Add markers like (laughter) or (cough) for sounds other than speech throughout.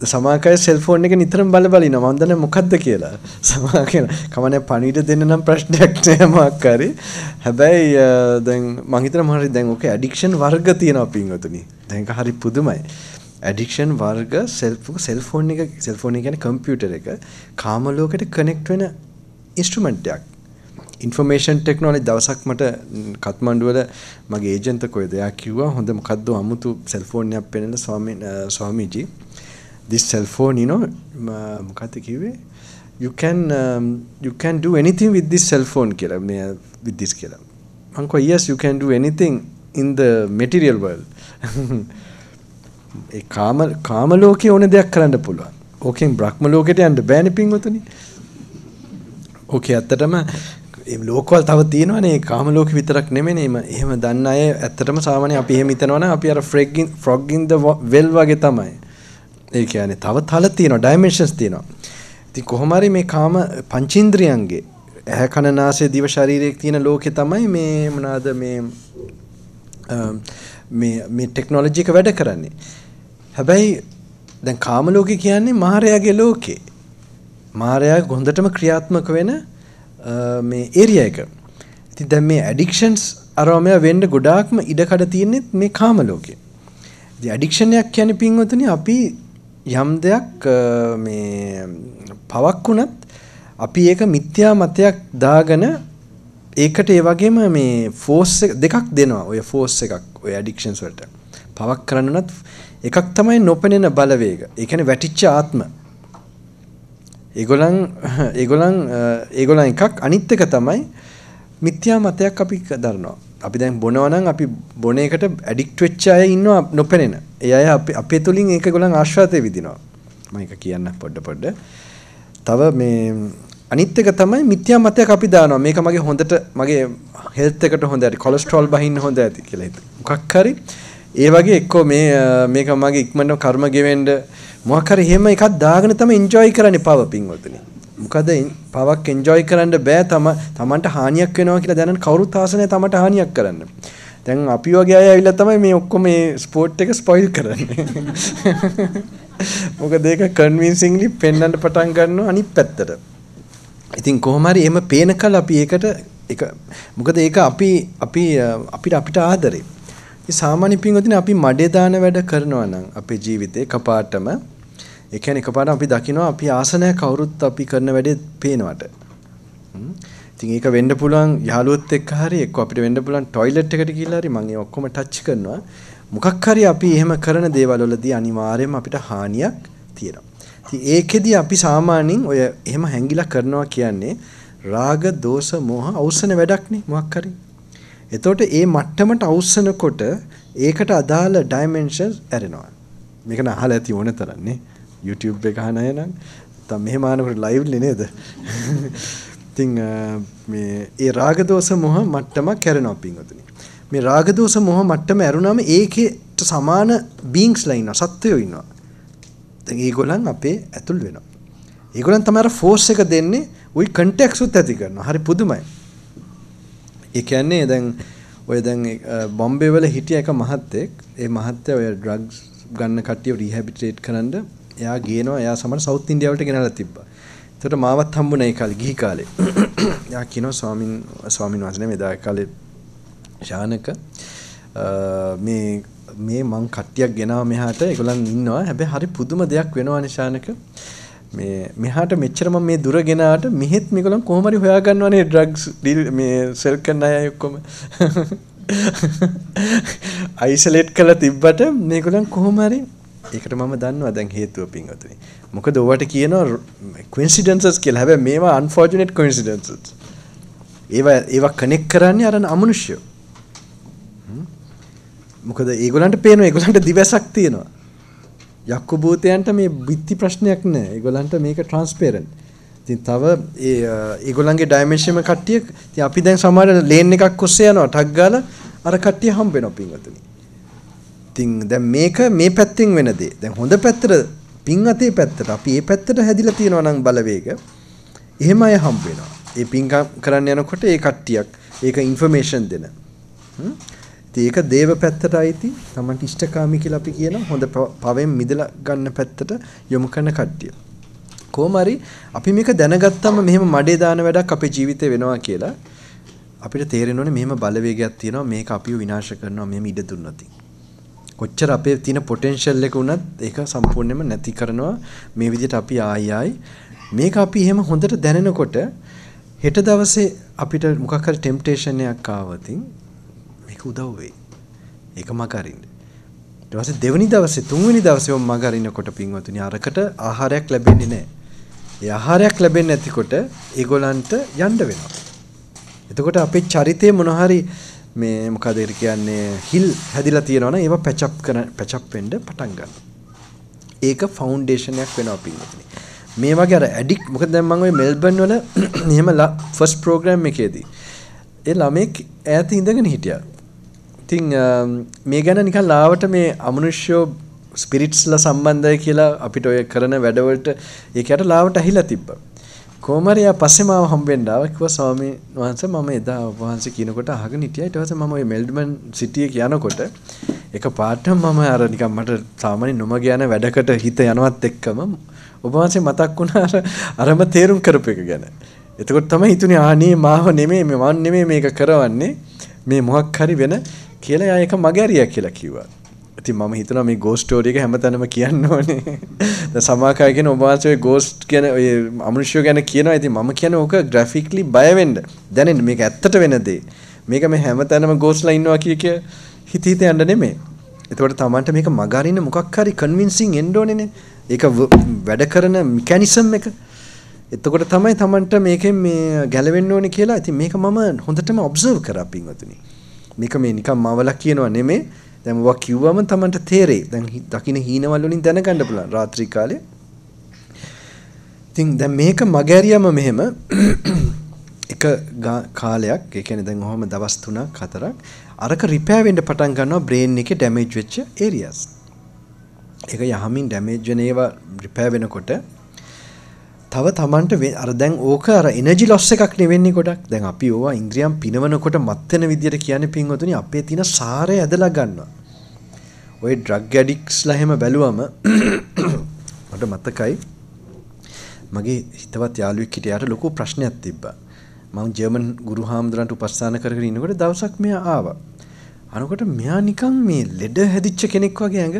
සමාකය cell phone එක නිතරම් බල බලන මන්දන මොකක්ද කියලා සමා කමන පණිට දෙන්න නම් ප්‍රශ්නයක්නයමක්කාරි හැබැයි දැන් මහිතර මහරි දැන් ෝක ඇඩික්ෂන් වර්ග තියෙන පින්වතුනි දැක හරි පුදුමයි ඇඩික්ෂන් වර්ග සෙල්ක සෙල්ෆෝන් එක සෙල්ෆෝන් ගැන කම්පියුට එක කාමලෝකට කනෙක්ට වෙන ඉස්ට්‍රමෙන්ට්යක් ඉන්ෆර්මේෂන් ටෙක්නෝලි දවසක් මට කත්මණ්ඩුවල මගේ ඒජන්තකොය දෙයක් කිව්වා හොඳ මොකක්ද අමුතු සෙල්ෆෝන්යක් පෙනෙන ස්වාමීජී this cell phone you know මොකක්ද කිව්වේ you can um, you can do anything with this cell phone කියලා මේ uh, with this කියලා මං කිව්වා yes you can do anything in the material world ඒ කාම කාම ලෝකේ ඕන දෙයක් කරන්න පුළුවන් ඕකෙන් බ්‍රහ්ම ලෝකෙට යන්න බෑනේ පින්වතුනි ඕකේ ඇත්තටම මේ ලෝකවල තව තියෙනවනේ කාම ලෝක විතරක් නෙමෙයි මේ එහෙම දන්න අය ඇත්තටම සාමාන්‍ය අපි එහෙම හිතනවනේ අපි අර frog in the well වගේ තමයි ඒ කියන්නේ තව තල තියෙනවා ඩයිමෙන්ෂන්ස් තියෙනවා. ඉතින් කොහොම හරි මේ කාම පංචේන්ද්‍රියන්ගේ ඇහැ කන නාසය දිව ශරීරයේ තියෙන ලෝකේ තමයි මේ මොනවාද මේ මේ මේ ටෙක්නොලොජි එක වැඩ කරන්නේ. හැබැයි දැන් කාම ලෝකේ කියන්නේ මායාවේ ලෝකේ. මායාව හොඳටම ක්‍රියාත්මක වෙන මේ ඒරියා එක. ඉතින් දැන් මේ ඇඩික්ෂන්ස් අරවමයා වෙන්න ගොඩාක්ම ඉඩකඩ තියෙන්නේ මේ කාම ලෝකේ. ඉතින් ඇඩික්ෂන් එකක් කියන්නේ පින්වතුනි අපි යම් දෙයක් මේ පවක් වුණත් අපි ඒක මිත්‍යා මතයක් දාගෙන ඒකට ඒ වගේම මේ ෆෝස් දෙකක් දෙනවා ඔය ෆෝස් එකක් ඔය ඇඩික්ෂන්ස් වලට. පවක් කරන්නනත් එකක් තමයි නොපෙනෙන බලවේග. ඒ කියන්නේ වැටිච්ච ආත්ම. ඒගොල්ලන් ඒගොල්ලන් ඒගොල්ලන් එකක් අනිත් එක තමයි මිත්‍යා මතයක් අපි දරනවා. අපි දැන් බොනවා නම් අපි බොන එකට ඇඩික්ට් වෙච්ච අය ඉන්නවා නොපෙනෙන. ඒ අය අපි අපේ තුලින් ඒක ගොල්ලන් ආශ්‍රාතේ විදිනවා. මම ඒක කියන්න පොඩ පොඩ. තව මේ අනිත් එක තමයි මිත්‍යා මතයක් අපි දානවා. මේක මගේ හොඳට මගේ හෙල්ත් එකට හොඳ ඇති. කොලෙස්ටරෝල් බහින්න හොඳ ඇති කියලා හිත. මොකක් හරි ඒ වගේ එක්කෝ මේ මේක මගේ ඉක්මනට කර්ම ගෙවෙන්න මොකක් හරි එහෙම එකක් දාගෙන තමයි එන්ජොයි කරන්නේ පව පිංවතුනි. මොකද පවක් එන්ජොයි කරන්න බෑ තම තමන්ට හානියක් වෙනවා කියලා දැනන කවුරුත් ආසනේ තමන්ට හානියක් කරන්න. දැන් අපි වගේ අය ඇවිල්ලා තමයි මේ ඔක්කොම මේ ස්පෝට් එක ස්පොයිල් කරන්නේ. මොකද ඒක කන්වින්සින්ග්ලි පෙන්වන්න පටන් ගන්නවා අනිත් පැත්තට. ඉතින් කොහොම හරි එහෙම පේනකල් අපි ඒකට ඒක මොකද ඒක අපි අපි අපිට අපිට ආදරේ. ඉතින් සාමාන්‍ය පින්වතුනි අපි මඩේ දාන වැඩ කරනවා නම් අපේ ජීවිතේ කපාටම ඒ කියන්නේ එකපාරට අපි දකිනවා අපි ආසනය කවුරුත් අපි කරන වැඩේ පේනවට. ඉතින් ඒක වෙන්න පුළුවන් යාළුවොත් එක්ක හරි එක්ක අපිට වෙන්න පුළුවන් টয়ලට් එකට ගිහිල්ලා හරි මම ඒ ඔක්කොම ටච් කරනවා. මොකක් හරි අපි එහෙම කරන දේවල් වලදී අනිවාර්යයෙන්ම අපිට හානියක් තියෙනවා. ඉතින් ඒකෙදි අපි සාමාන්‍යයෙන් ඔය එහෙම හැංගිලා කරනවා කියන්නේ රාග දෝෂ මෝහ අවසන වැඩක්නේ මොකක් හරි. එතකොට ඒ මට්ටමට අවසනකොට ඒකට අදාළ ඩයිමෙන්ෂන්ස් ඇරෙනවා. මේක නහල ඇති ඕන තරන්නේ. YouTube එක අහන අය නම් නැත්තම් මෙහෙම ආනකොට ලයිව්ලි නේද? ඉතින් මේ ඒ රාග දෝෂ මොහ මට්ටම කැරෙනවා පින්වතුනි. මේ රාග දෝෂ මොහ මට්ටම ඇරුණාම ඒකේට සමාන බීಯಿಂಗ್ස් ලා ඉන්නවා සත්වයෝ ඉන්නවා. දැන් ඒගොල්ලන් අපේ ඇතුල් වෙනවා. ඒගොල්ලන් තමයි අර ෆෝස් එක දෙන්නේ ওই කන්ටැක්ට්ස් උත් ඇති කරනවා. හරි පුදුමයි. ඒ කියන්නේ දැන් ඔය දැන් බොම්බේ වල හිටිය එක මහත්තයෙක් ඒ මහත්තයා ඔය ඩ්‍රග්ස් ගන්න කට්ටිය රිහැබිටේට් කරන්න එයා ගේනවා එයා සමහර සවුත් ඉන්දියාවට ගෙනල්ලා තිබ්බා. එතකොට මාවත් හම්බුනේ ඒ කාලේ ගිහි කාලේ. (coughs) එයා කියනවා ස්වාමින් ස්වාමින් වහන්සේ මේ දා කාලේ ශානක මේ මේ මං කට්ටියක් ගෙනාව මෙහාට ඒගොල්ලන් ඉන්නවා. හැබැයි හරි පුදුම දෙයක් වෙනවා නිශානක. මේ මෙහාට මෙච්චර මම මේ දුර ගෙනාට මෙහෙත් මේගොල්ලන් කොහොම හරි හොයාගන්නවනේ ඩ්‍රග්ස් ඩීල් මේ සෙල් කරන අය ඔක්කොම අයිසොලේට් (laughs) කරලා තිබ්බට මේගොල්ලන් කොහොම හරි ඒකට මම දන්නවා දැන් හේතුව පින්වතුනි. මොකද ඔවට කියනවා coincidences කියලා. හැබැයි මේවා unfortunate coincidences. ඒවා ඒවා connect කරන්නේ අර අමනුෂ්‍යය. මොකද ඒගොල්ලන්ට පේනවා ඒගොල්ලන්ට දිවසක් තියෙනවා. යක්කු භූතයන්ට මේ බිත්ති ප්‍රශ්නයක් නෑ. ඒගොල්ලන්ට මේක transparent. ඉතින් තව ඒ ඒගොල්ලන්ගේ ඩයිමෙන්ෂන් එක කට්ටිය ඉතින් අපි දැන් සමහර ලේන් එකක් ඔස්සේ යනවා ටක් ගාලා අර කට්ටිය හම්බ වෙනවා පින්වතුනි. ඉතින් දැන් මේක මේ පැත්තෙන් වෙන දේ. දැන් හොඳ පැත්තට පින් අතේ පැත්තට අපි මේ පැත්තට හැදිලා තියෙනවා නම් බලවේග එහෙම අය හම්බ වෙනවා. ඒ පින්කම් කරන්න යනකොට ඒ කට්ටියක් ඒක ইনফර්මේෂන් දෙන. ඉතින් ඒක දේව පැත්තට අයිති තමන්ට ඉෂ්ඨකාමී කියලා අපි කියන හොඳ පවෙන් මිදලා ගන්න පැත්තට යොමු කරන කට්ටිය. කොහොම හරි අපි මේක දැනගත්තම මෙහෙම මඩේ දාන වැඩක් අපේ ජීවිතේ වෙනවා කියලා අපිට තේරෙන්න ඕනේ මෙහෙම බලවේගයක් තියෙනවා මේක අපිව විනාශ කරනවා මෙහෙම ඉඩ දුන්නොත්. කොච්චර අපේ තියෙන පොටෙන්ෂල් එක වුණත් ඒක සම්පූර්ණයෙන්ම නැති කරනවා මේ විදිහට අපි ආයි ආයි මේක අපි එහෙම හොඳට දැනෙනකොට හෙට දවසේ අපිට මොකක් හරි ටෙම්ප්ටේෂන් එකක් ආවතින් මේක උදව් වෙයි. ඒක මගරින්න. ඊට පස්සේ දෙවෙනි දවසේ තුන්වෙනි දවසේ වම් මගරිනකොට පින්වතුනි අරකට ආහාරයක් ලැබෙන්නේ නැහැ. ඒ ආහාරයක් ලැබෙන්නේ නැතිකොට ඒගොල්ලන්ට යන්න වෙනවා. එතකොට අපේ චරිතයේ මොන හරි මේ මොකද ඒක කියන්නේ හිල් හැදිලා තියෙනවනම් ඒවා පැච් අප් කරන පැච් අප් වෙන්න පටන් ගන්නවා. ඒක ෆවුන්ඩේෂන් එකක් වෙනවා පින්වත්නි. මේ වගේ අර ඇඩික් මොකද දැන් මම ওই මෙල්බන් වල (clears throat) එහෙම ෆස්ට් ප්‍රෝග්‍රෑම් එකේදී ඒ ළමෙක් ඈත ඉඳගෙන හිටියා. ඉතින් මේ ගැන නිකන් ලාවට මේ අමනුෂ්‍යෝ ස්පිරිට්ස්ලා සම්බන්ධය කියලා අපිට ඔය කරන වැඩවලට ඒකට ලාවට ඇහිලා තිබ්බා. කෝමරයා පස්සේ මාව හම්බෙන්න ආවා කිව්වා ස්වාමීන් වහන්සේ මම එදා ඔබ වහන්සේ කියනකොට අහගෙන හිටියා ඊට පස්සේ මම ওই මෙල්බන් සිටියේ යනකොට එක පාටම මම අර නිකන් මට සාමාන්‍ය නොමග යන වැඩකට හිත යනවත් එක්කම ඔබ වහන්සේ මතක් වුණා අර අරම තේරුම් කරපු එක ගැන. එතකොට තමයි හිතුනේ ආනේ මාව නෙමෙයි මම නෙමෙයි මේක කරවන්නේ මේ මොහක් හරි වෙන කියලා එයා එක මගහැරියා කියලා කිව්වා. ඇති ම හිතන මේ ගෝස්ටෝරික හැම තැනම කියන්න ඕනේ සමාකායගෙන ඔබවාසය ගෝස්ට් කියන ඔය අමනුෂ්‍යය ගැන කියන ඇති ම කියන ඕක ග්‍රෆික්ලි බයවෙන්ඩ දැනෙන් මේක ඇත්තට වෙනදේ මේක මේ හැම තැනම ගෝස්ලා ඉන්නවා කිය කිය හිතීත යන්න නෙමේ එතවට තමන්ට මේක මගරන්න මොකක්හරි කන්වින්සිං එන්ඩෝනන ඒක වැඩ කරන මිකැනිසම් එක එතකොට තමයි තමන්ට මේක මේ ගැලවෙන්න ඕනි කියලා ඇති මේක මම හොඳටම ඔබ්සර්ව් කරපින්වතුනි මේක මේ නිකම් මවලක් කියනවා නෙමේ දැන් මොකක් කිව්වම Tamanට තේරෙයි. දැන් දකින්න හීනවල වලින් දැනගන්න පුළුවන් රාත්‍රී කාලේ. ඉතින් දැන් මේක මගහැරියම මෙහෙම (clears throat) එක කාලයක් ඒ කියන්නේ දැන් ඔහම දවස් 3ක් 4ක් අරක රිපෙයාර් වෙන්න පටන් ගන්නවා බ්‍රේන් එකේ ඩැමේජ් වෙච්ච ඒරියාස්. ඒක යහමින් ඩැමේජ් වෙන ඒවා රිපෙයාර් වෙනකොට තව තමන්ට අර දැන් ඕක අර එනජි ලොස් එකක් නෙවෙන්නේ ගොඩක් දැන් අපි ඕවා ඉන්ද්‍රියම් පිනවනකොට මත්වෙන විදියට කියන්නේ පින්වතුනි අපේ තියෙන සාරය ඇදලා ගන්නවා. ওই ඩ්‍රග් ඇඩික්ස්ලා හැම බැලුවම (coughs) මට මතකයි මගේ හිතවත් යාළුවෙක් හිටියාට ලොකු ප්‍රශ්නයක් තිබ්බා. මම ජර්මන් ගුරු හාමුදුරන්ට උපස්ථාන කරගෙන ඉන්නකොට දවසක් මෙයා ආවා. අනකොට මෙයා නිකන් මේ ලෙඩ හැදිච්ච කෙනෙක් වගේ ඇඟ.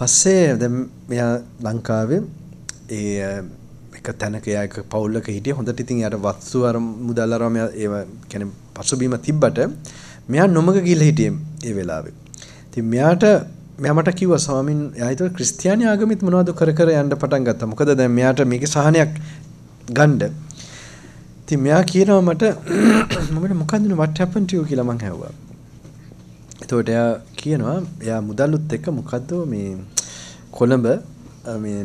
පස්සේ දැන් මෙයා ලංකාවේ ඒ එක තැනක යක පවුල්ලක හිටිය හොඳට ඉතින් යට වස්සු අර මුදල්ලරම ඒ කැන පසුබීම තිබ්බට මෙයා නොමක ගිල්ල හිටියම් ඒ වෙලාවේ. ති මෙයාට මෙමට කිව සාමින් යත ක්‍රස්තියාන ආගමිත් මනවාද කර කර යන්න පටන් ගත්ත මොකද දැ මෙයාට මේක සහනයක් ගණ්ඩ ති මෙයා කියනවා මට මට මොකදන වටහපටියෝ කියලමං හැවා. එතෝට එයා කියනවා එයා මුදල්ලුත් එක්ක මොකක්දෝ මේ කොළඹ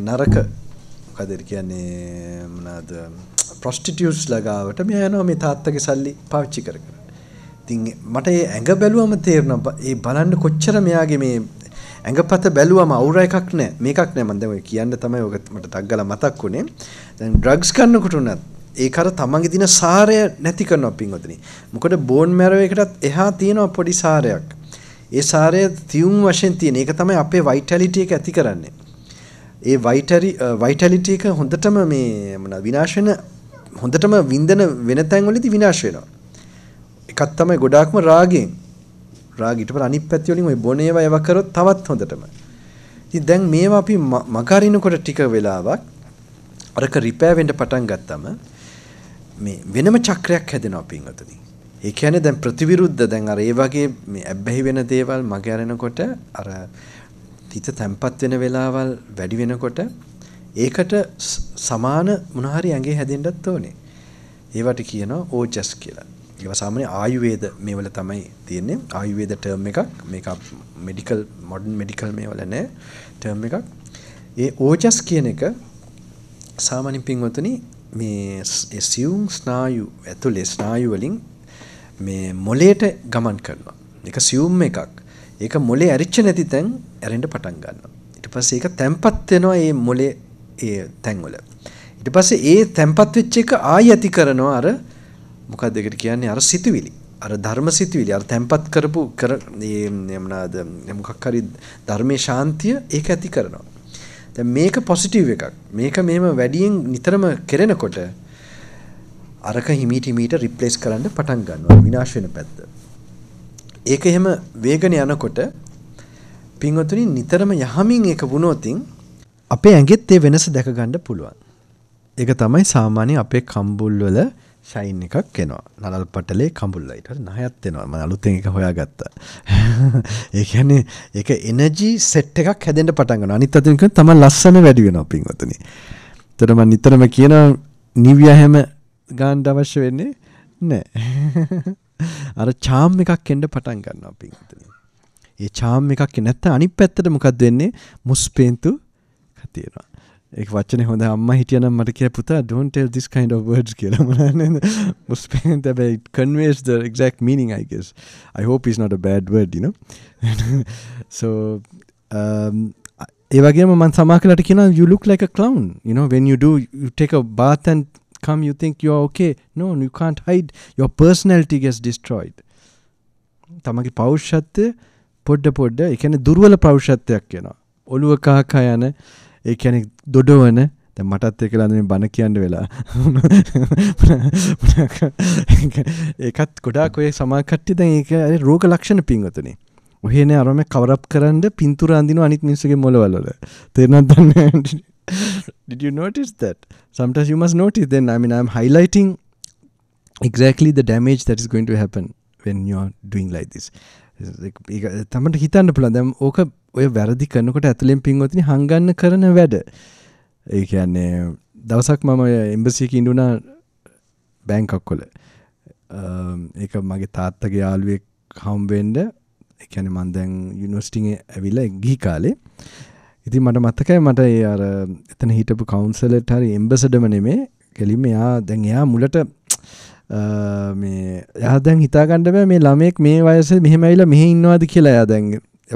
නරක පැදර කියන්නේ මනාද ප්‍රස්ටිටියස් ලගාවට මෙයා යනවා මේ තාත්තගේ සල්ලි පාවිච්චි කර කර. ඉතින් මට ඒ ඇඟ බැලුවම තේරෙනවා ඒ බලන්න කොච්චර මෙයාගේ මේ ඇඟපත බැලුවම අවුර එකක් නෑ මේකක් නෑ මම දැන් කියන්න තමයි ඔක මට ඩග්ගලා මතක් වුණේ. දැන් ඩ්‍රග්ස් ගන්නකොට උනත් ඒක අර තමන්ගේ දින සාරය නැති කරනවා පින්වතුනි. මොකද බෝන් මැරෝ එකටත් එහා තියෙනවා පොඩි සාරයක්. ඒ සාරය තියුම් වශයෙන් තියෙන. ඒක තමයි අපේ වයිටැලිටි එක ඇති කරන්නේ. ඒ වයිටරි වයිටලිටි uh, එක හොඳටම මේ මොන විනාශ වෙන හොඳටම වින්දන වෙන තැන්වලදී විනාශ වෙනවා. එකක් තමයි ගොඩාක්ම රාගෙන්. රාගීට පර අනිත් පැති වලින් ওই බොන ඒවා ඒවා කරොත් තවත් හොඳටම. ඉතින් දැන් මේවා අපි මකරිනකොට ටික වෙලාවක් අරක රිපෙයාර් වෙන්න පටන් ගත්තම මේ වෙනම චක්‍රයක් හැදෙනවා පින්වතුනි. ඒ කියන්නේ දැන් ප්‍රතිවිරුද්ධ දැන් අර ඒ වගේ මේ ඇබ්බැහි වෙන දේවල් මගහැරෙනකොට අර හිත තැම්පත් වෙන වෙලාවල් වැඩි වෙනකොට ඒකට සමාන මොනහරි ඇඟේ හැදෙන්නත් ඕනේ. ඒවට කියනවා ඕජස් කියලා. ඒවා සාමාන්‍ය ආයුර්වේද මේවල තමයි තියෙන්නේ. ආයුර්වේද ටර්ම් එකක්. මේක මෙඩිකල් මොඩර්න් මෙඩිකල් මේවල නෑ ටර්ම් එකක්. ඒ ඕජස් කියන එක සාමාන්‍ය පින්වතුනි මේ සියුම් ස්නායු ඇතුලේ ස්නායු වලින් මේ මොලේට ගමන් කරනවා. ඒක සියුම් එකක්. ඒක මොලේ ඇරිච්ච නැති තැන් ඇරෙන්ට පටන් ගන්න. ඉට පස්සේ ඒක තැන්පත් වෙනවා ඒ මොලේ ඒ තැන්වල. ඉට පස්සේ ඒ තැන්පත් වෙච්ච එක ආය ඇති කරනවා අර මොකක් දෙකට කියන්නේ අර සිතුවිලි අර ධර්ම සිතුවිලි අර තැන්පත් කරපු කර යමනාද මොකක් හරි ධර්මය ශාන්තිය ඒක ඇති කරනවා. දැ මේක පොසිටව් එකක් මේක මෙම වැඩියෙන් නිතරම කෙරෙනකොට අරක හිමිටිමීට රිප්ලේස් කරන්න පටන් ගන්නවා විනාශවෙන පැත්ත. ඒක එහෙම වේගන යනකොට පින්වතුනි නිතරම යහමින් ඒක වුණොතින් අපේ ඇඟෙත් ඒ වෙනස දැක ගන්න පුළුවන්. ඒක තමයි සාමාන්‍ය අපේ කම්බුල් වල ෂයින් එකක් එනවා. නලල් පටලේ කම්බුල් වලට නහයත් එනවා. මම අලුතෙන් ඒක හොයාගත්තා. (laughs) ඒ කියන්නේ ඒක එනර්ජි සෙට් එකක් හැදෙන්න පටන් ගන්නවා. අනිත් අතින් කියනවා තමයි ලස්සන වැඩි වෙනවා පින්වතුනි. ඒතර මම නිතරම කියනවා නිවිය හැම ගන්න අවශ්‍ය වෙන්නේ නැහැ. (laughs) අර චාම් එකක් එන්න පටන් ගන්නවා පින්විතනි. ඒ චාම් එකක් නැත්නම් අනිත් පැත්තට මොකද වෙන්නේ? මුස්පේන්තු කතියනවා. එක වචන හොඳ අම්ම හිටියනම් මට කිය පුතා ඩොන්ටෙල් දිස් කයින්ඩ වර්ඩ් කියලා මනන්න මුස්පෙන් තැබයි කන්වේස් ද එක්ක් meaning I guess I hope is not a bad word you know (laughs) so um, ඒ වගේම මන් සමාකලට කියන you look like a clown you know when you do you take a bath and come you think you're okay no you can't hide your personality gets destroyed තමගේ පෞෂ්‍යත්වය පොඩ්ඩ පොඩ්ඩ එකන දුර්වල ප්‍රෞෂත්වයක් වෙනවා ඔළුව කාකා යන ඒකැනෙ දොඩවන ත මටත් එක ලඳමින් බණ කියන්න වෙලා (laughs) ඒකත් ගොඩාක් ඔය සමාකට්ටි දැන් ඒක රෝග ලක්ෂණ පින්වතුනේ ඔහෙන අරම කවරප් කරන්න පින්තුර අඳින අනිත් මිනිසගේ මොලවල්ලද තේරනත් දන්න (laughs) Did you notice that? Sometimes you must notice then. I mean, I'm highlighting exactly the damage that is going to happen when you're doing like this. තමට හිතන්න පුළන් දැම් ඕක ඔය වැරදි කරනකොට ඇතුලෙන් පින්වතින හංගන්න කරන වැඩ ඒ කියන්නේ දවසක් මම එම්බසික ඉඩුනා බැංකක් කොල ඒ මගේ තාත්තගේ යාළුවෙක් හම්බෙන්ඩ එකැන මන්දැන් යුනිස්ටිං ඇවිල්ල ගී කාලේ ඉති මට මත්තකයි මට අර එතන හිටපු කවන්සලට හරි එම්බසඩම නෙමේ කෙලිම එයා දැන් එයා මුලට මේ යහදැන් හිතාගණ්ඩබෑ මේ ළමෙක් මේ වයස මෙහෙමයිල මෙහ ඉන්නවාද කියලා එයා දැන්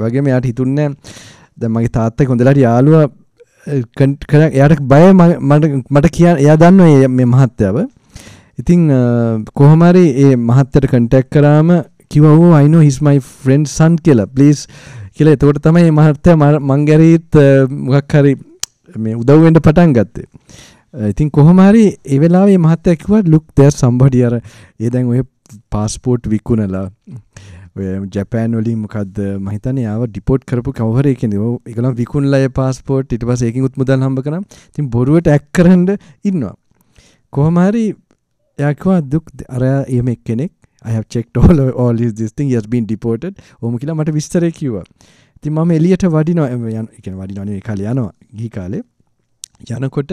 වගේ මෙයාට හිතුන්න දැ මගේ තාත්ත කොඳලට යාලුව කර එයට බය මට කිය එයා දන්න මේ මහත්තාව ඉතිං කොහමරි ඒ මහත්තයට කටැක් කරාම කිවෝ අයිනෝ හිස්මයි ෆ්‍රෙන්ඩ් සන් කියලා ප්ලිස් කියලා එතකොට තමයි මේ මහත්තයා මං ගැරීත් මොකක් හරි මේ උදව් වෙන්න පටන් ගත්තේ. ඉතින් කොහොම හරි ඒ වෙලාවේ මහත්තයා කිව්වා look there somebody අර ඒ දැන් ඔය પાස්පෝර්ට් විකුණලා ජැපෑන් වලින් මොකක්ද මහිතන යාව ඩිපෝට් කරපු කවර එකෙන එකනම් විකුන්ලය පස්පෝට් ඉට පස එකින් උත්මුදල් හම්බ කරම් තින් බොරුවට ඇක් කරන්ඩ ඉන්නවා. කොහමහරි යකවා දුක් අරයා එහම එක් කෙනෙක් I have checked (laughs) all all his this thing he has been deported ඕම කියලා මට විස්තරය කිව්වා. ඉතින් මම එළියට වඩිනවා යන කියන්නේ වඩිනවා නෙවෙයි කාලේ යනවා ගිහි කාලේ යනකොට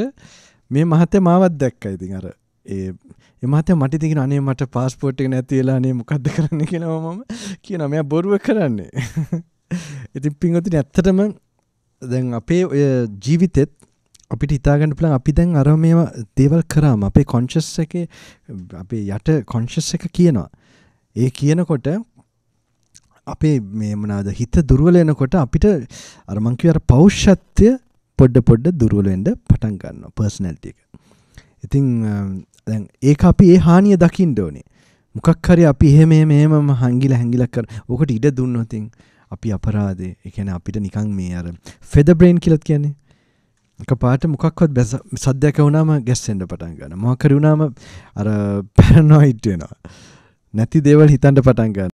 මේ මහත්තයා මාවත් දැක්කා ඉතින් අර ඒ එමහත්තයා මට ඉතින් අනේ මට පාස්පෝර්ට් එක නැති වෙලා අනේ මොකද්ද කරන්න කියලා මම කියනවා මෙයා බොරුව කරන්නේ. (laughs) ඉතින් පින්වතුනි ඇත්තටම දැන් අපේ ඔය ජීවිතෙත් අපිට හිතාගන්න පුළන් අපි දැන් අර මේවා දේවල් කරාම අපේ කොංශස් එක අපේ යට කොංශස් එක කියනවා ඒ කියනකොට අපේ මේ මොනවාද හිත දුර්වල වෙනකොට අපිට අර මං කිව්ව අර පෞෂත්වය පොඩ පොඩ දුර්වල වෙන්න පටන් ගන්නවා පර්සනැලිටි එක. ඉතින් දැන් ඒක අපි ඒ හානිය දකින්න ඕනේ. මොකක් හරි අපි එහෙම එහෙම එහෙම හංගිලා හැංගිලා කර ඔකට ඉඩ දුන්නොත් අපි අපරාධේ. ඒ කියන්නේ අපිට නිකන් මේ අර ෆෙදර් බ්‍රේන් කියලා කියන්නේ එකපාරට මොකක්වත් සද්දයක් වුණාම ගැස්සෙන්න පටන් ගන්නවා. මොකක් හරි වුණාම අර පැරනොයිඩ් වෙනවා. නැති දේවල් හිතන්න පටන් ගන්න.